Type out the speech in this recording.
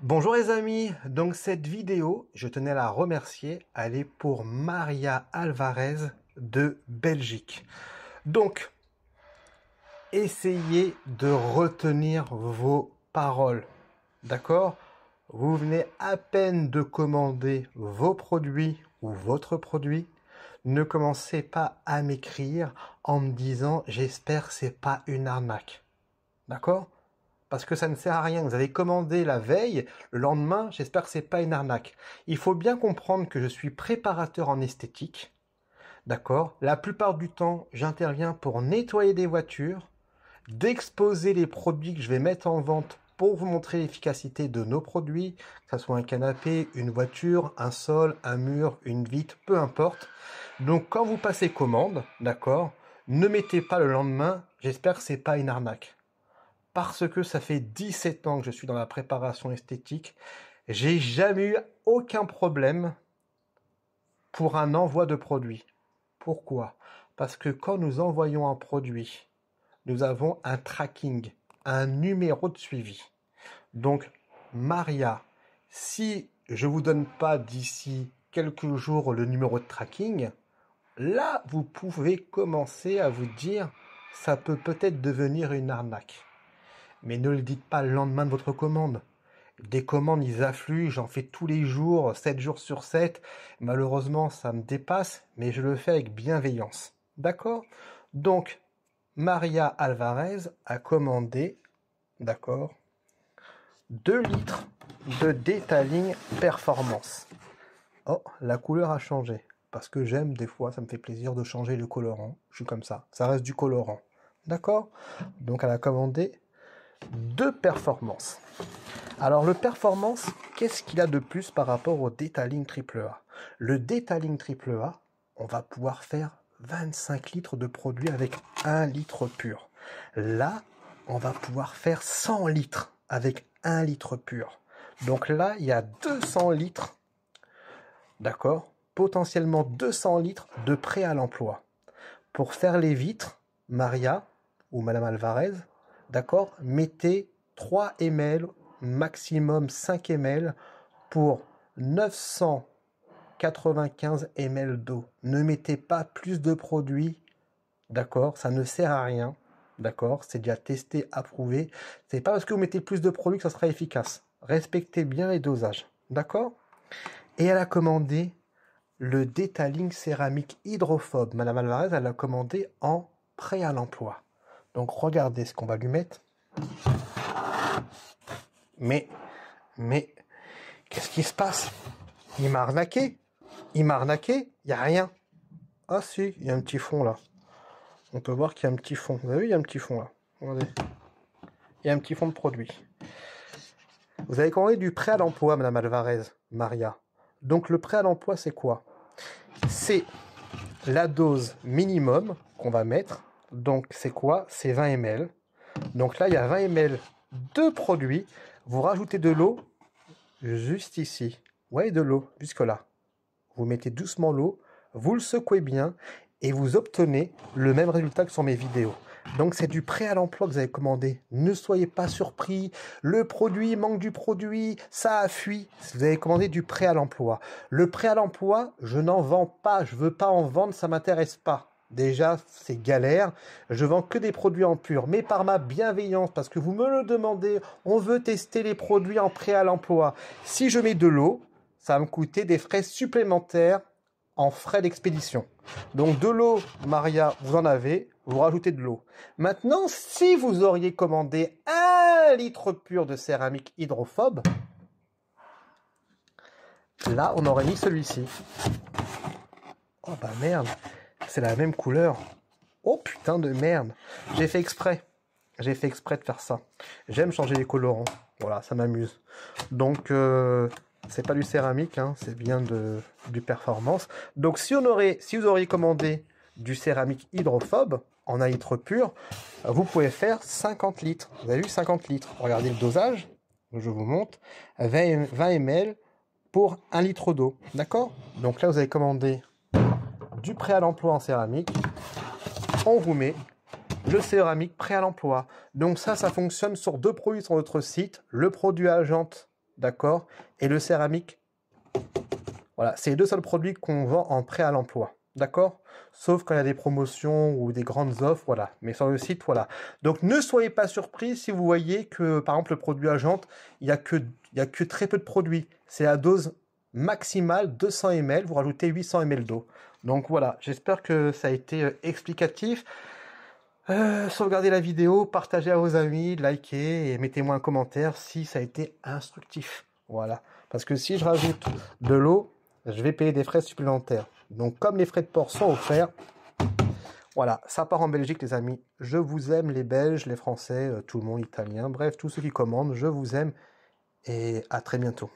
Bonjour les amis, donc cette vidéo, je tenais à la remercier, elle est pour Maria Alvarez de Belgique. Donc, essayez de retenir vos paroles, d'accord Vous venez à peine de commander vos produits ou votre produit, ne commencez pas à m'écrire en me disant j'espère c'est pas une arnaque, d'accord parce que ça ne sert à rien. Vous avez commandé la veille, le lendemain, j'espère que c'est pas une arnaque. Il faut bien comprendre que je suis préparateur en esthétique. D'accord La plupart du temps, j'interviens pour nettoyer des voitures, d'exposer les produits que je vais mettre en vente pour vous montrer l'efficacité de nos produits, que ce soit un canapé, une voiture, un sol, un mur, une vitre, peu importe. Donc quand vous passez commande, d'accord, ne mettez pas le lendemain, j'espère que c'est pas une arnaque parce que ça fait 17 ans que je suis dans la préparation esthétique. J'ai jamais eu aucun problème pour un envoi de produit. Pourquoi Parce que quand nous envoyons un produit, nous avons un tracking, un numéro de suivi. Donc, Maria, si je vous donne pas d'ici quelques jours le numéro de tracking, là, vous pouvez commencer à vous dire, ça peut peut-être devenir une arnaque mais ne le dites pas le lendemain de votre commande. Des commandes, ils affluent, j'en fais tous les jours, 7 jours sur 7. Malheureusement, ça me dépasse, mais je le fais avec bienveillance. D'accord Donc, Maria Alvarez a commandé, d'accord, 2 litres de detailing Performance. Oh, la couleur a changé. Parce que j'aime des fois, ça me fait plaisir de changer le colorant. Je suis comme ça. Ça reste du colorant. D'accord Donc elle a commandé deux performance. Alors le performance, qu'est-ce qu'il a de plus par rapport au detailing AAA Le detailing AAA, on va pouvoir faire 25 litres de produit avec 1 litre pur. Là, on va pouvoir faire 100 litres avec 1 litre pur. Donc là, il y a 200 litres, d'accord Potentiellement 200 litres de prêt à l'emploi. Pour faire les vitres, Maria ou Madame Alvarez, D'accord Mettez 3 ml, maximum 5 ml pour 995 ml d'eau. Ne mettez pas plus de produits. D'accord Ça ne sert à rien. D'accord C'est déjà testé, approuvé. C'est pas parce que vous mettez plus de produits que ça sera efficace. Respectez bien les dosages. D'accord Et elle a commandé le détailing céramique hydrophobe. Madame Alvarez, elle l'a commandé en prêt à l'emploi. Donc regardez ce qu'on va lui mettre. Mais, mais, qu'est-ce qui se passe Il m'a arnaqué. Il m'a arnaqué. Il n'y a rien. Ah si, il y a un petit fond là. On peut voir qu'il y a un petit fond. Vous avez vu, il y a un petit fond là. Il y a un petit fond de produit. Vous avez commandé du prêt à l'emploi, Madame Alvarez, Maria. Donc le prêt à l'emploi, c'est quoi C'est la dose minimum qu'on va mettre donc c'est quoi C'est 20 ml. Donc là, il y a 20 ml de produit. Vous rajoutez de l'eau juste ici. Vous voyez de l'eau jusque là. Vous mettez doucement l'eau, vous le secouez bien et vous obtenez le même résultat que sur mes vidéos. Donc c'est du prêt à l'emploi que vous avez commandé. Ne soyez pas surpris, le produit manque du produit, ça a fui. Vous avez commandé du prêt à l'emploi. Le prêt à l'emploi, je n'en vends pas, je veux pas en vendre, ça m'intéresse pas. Déjà, c'est galère. Je vends que des produits en pur, mais par ma bienveillance, parce que vous me le demandez, on veut tester les produits en prêt à l'emploi. Si je mets de l'eau, ça va me coûter des frais supplémentaires en frais d'expédition. Donc de l'eau, Maria, vous en avez, vous rajoutez de l'eau. Maintenant, si vous auriez commandé un litre pur de céramique hydrophobe, là, on aurait mis celui-ci. Oh bah merde c'est la même couleur. Oh putain de merde. J'ai fait exprès. J'ai fait exprès de faire ça. J'aime changer les colorants. Voilà, ça m'amuse. Donc, euh, c'est pas du céramique, hein. c'est bien de, du performance. Donc, si, on aurait, si vous auriez commandé du céramique hydrophobe en un litre pur, vous pouvez faire 50 litres. Vous avez vu 50 litres. Regardez le dosage. Je vous montre. 20, ml pour 1 litre d'eau. D'accord Donc là, vous avez commandé du prêt à l'emploi en céramique on vous met le céramique prêt à l'emploi. Donc ça, ça fonctionne sur deux produits sur notre site, le produit à d'accord, et le céramique. Voilà, c'est les deux seuls produits qu'on vend en prêt à l'emploi, d'accord Sauf quand il y a des promotions ou des grandes offres, voilà. Mais sur le site, voilà. Donc ne soyez pas surpris si vous voyez que, par exemple, le produit agente il n'y a, a que très peu de produits. C'est à dose maximale 200 ml, vous rajoutez 800 ml d'eau. Donc voilà, j'espère que ça a été euh, explicatif. Euh, sauvegardez la vidéo, partagez à vos amis, likez et mettez-moi un commentaire si ça a été instructif. Voilà. Parce que si je rajoute de l'eau, je vais payer des frais supplémentaires. Donc comme les frais de port sont offerts, voilà, ça part en Belgique les amis. Je vous aime les Belges, les Français, euh, tout le monde italien, bref, tous ceux qui commandent, je vous aime et à très bientôt.